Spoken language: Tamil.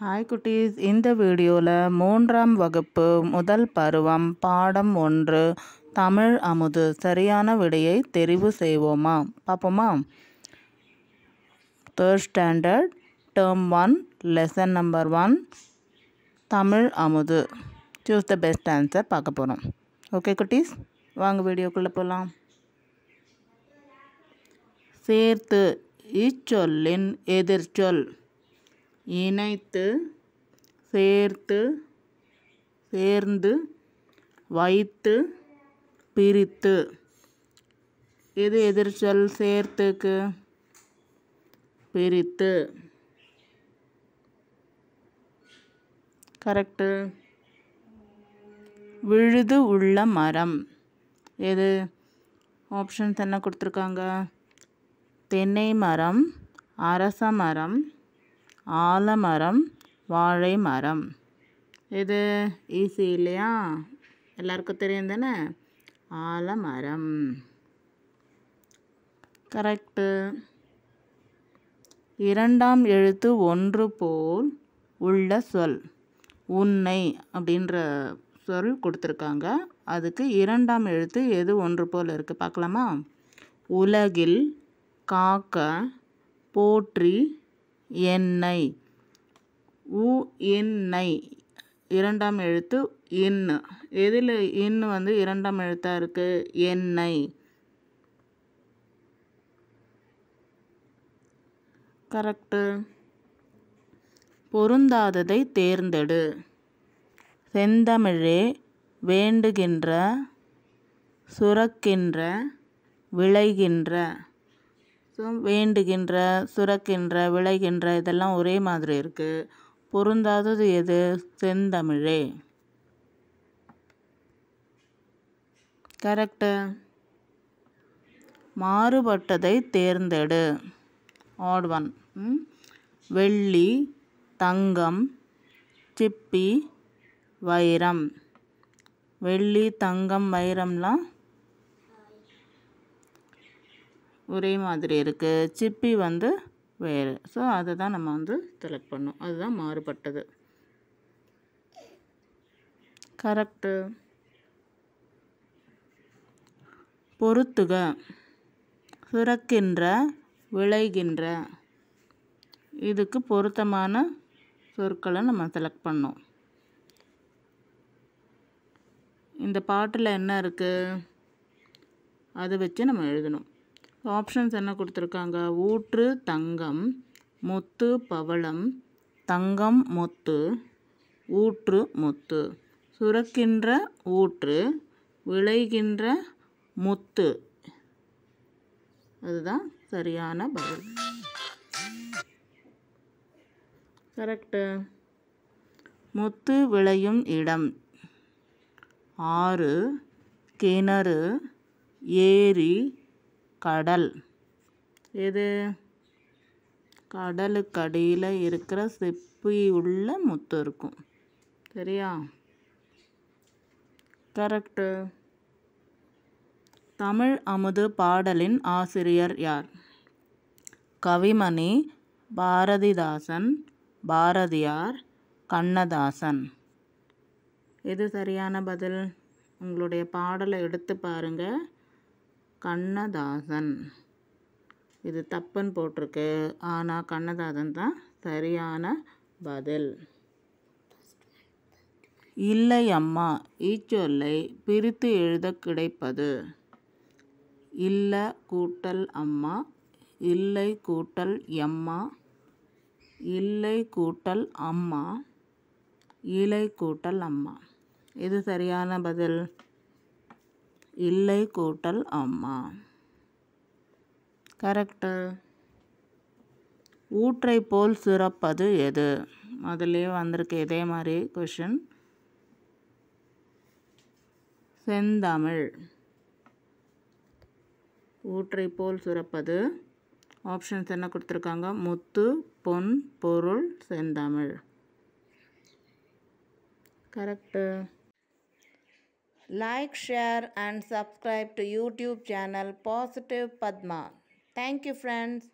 ஹாய் குட்டீஸ் இந்த வீடியோவில் மூன்றாம் வகுப்பு முதல் பருவம் பாடம் ஒன்று தமிழ் அமுது சரியான விடையை தெரிவு செய்வோமா பார்ப்போமா third standard term one lesson number one Tamil Amudhu choose the best answer பார்க்க போகிறோம் ஓகே குட்டீஸ் வாங்க வீடியோக்குள்ளே போகலாம் சேர்த்து இச்சொல்லின் எதிர்ச்சொல் இணைத்து சேர்த்து சேர்ந்து வைத்து பிரித்து எது எதிர்ச்சல் சேர்த்துக்கு பிரித்து கரெக்டு விழுது உள்ள மரம் எது ஆப்ஷன்ஸ் என்ன கொடுத்துருக்காங்க தென்னை மரம் அரச மரம் ஆலமரம் வாழை மரம் இது ஈஸி இல்லையா எல்லாருக்கும் தெரியும் தானே ஆலமரம் கரெக்டு இரண்டாம் எழுத்து ஒன்று போல் உள்ள சொல் உன்னை அப்படின்ற சொல் கொடுத்துருக்காங்க அதுக்கு இரண்டாம் எழுத்து எது ஒன்று போல் இருக்குது பார்க்கலாமா உலகில் காக்க போற்றி என்னை உ என்னை இரண்டாம் எழுத்து இன்னு எதில் இன்னு வந்து இரண்டாம் எழுத்தாக இருக்குது என்னை கரெக்டு பொருந்தாததை தேர்ந்தெடு செந்தமிழே வேண்டுகின்ற சுரக்கின்ற விளைகின்ற ஸோ வேண்டுகின்ற சுரக்கின்ற விளைகின்ற இதெல்லாம் ஒரே மாதிரி இருக்குது பொருந்தாதது எது செந்தமிழே கரெக்டு மாறுபட்டதை தேர்ந்தெடு ஆட் ஒன் வெள்ளி தங்கம் சிப்பி வைரம் வெள்ளி தங்கம் வைரம்லாம் ஒரே மாதிரி இருக்குது சிப்பி வந்து வேறு ஸோ அதை தான் நம்ம வந்து செலக்ட் பண்ணோம் அதுதான் மாறுபட்டது கரெக்டு பொருத்துக சுரக்கின்ற விளைகின்ற இதுக்கு பொருத்தமான சொற்களை நம்ம செலக்ட் பண்ணோம் இந்த பாட்டில் என்ன இருக்குது அதை வச்சு நம்ம எழுதணும் ஆப்ஷன்ஸ் என்ன கொடுத்துருக்காங்க ஊற்று தங்கம் முத்து பவளம் தங்கம் மொத்து ஊற்று முத்து சுரக்கின்ற ஊற்று விளைகின்ற முத்து அதுதான் சரியான பதில் கரெக்டு முத்து விளையும் இடம் ஆறு கிணறு ஏரி கடல் எது கடலுக்கு அடியில் இருக்கிற சிப்பி உள்ள முத்து இருக்கும் சரியா கரெக்டு தமிழ் அமுது பாடலின் ஆசிரியர் யார் கவிமணி பாரதிதாசன் பாரதியார் கண்ணதாசன் எது சரியான பதில் உங்களுடைய பாடலை எடுத்து பாருங்கள் கண்ணதாசன் இது தப்புன்னு போட்டிருக்கு ஆனால் கண்ணதாசன் தான் சரியான பதில் இல்லை அம்மா இச்சொல்லை பிரித்து எழுத கிடைப்பது இல்லை கூட்டல் அம்மா இல்லை கூட்டல் எம்மா இல்லை கூட்டல் அம்மா இலை கூட்டல் அம்மா இது சரியான பதில் இல்லை கூட்டல் அம்மா கரெக்டு ஊற்றை போல் சிறப்பது எது அதுலேயே வந்திருக்கு இதே மாதிரி கொஷின் செந்தமிழ் ஊற்றை போல் சுரப்பது ஆப்ஷன்ஸ் என்ன கொடுத்துருக்காங்க முத்து பொன் பொருள் செந்தமிழ் correct Like, share and subscribe to YouTube channel Positive Padma. Thank you friends.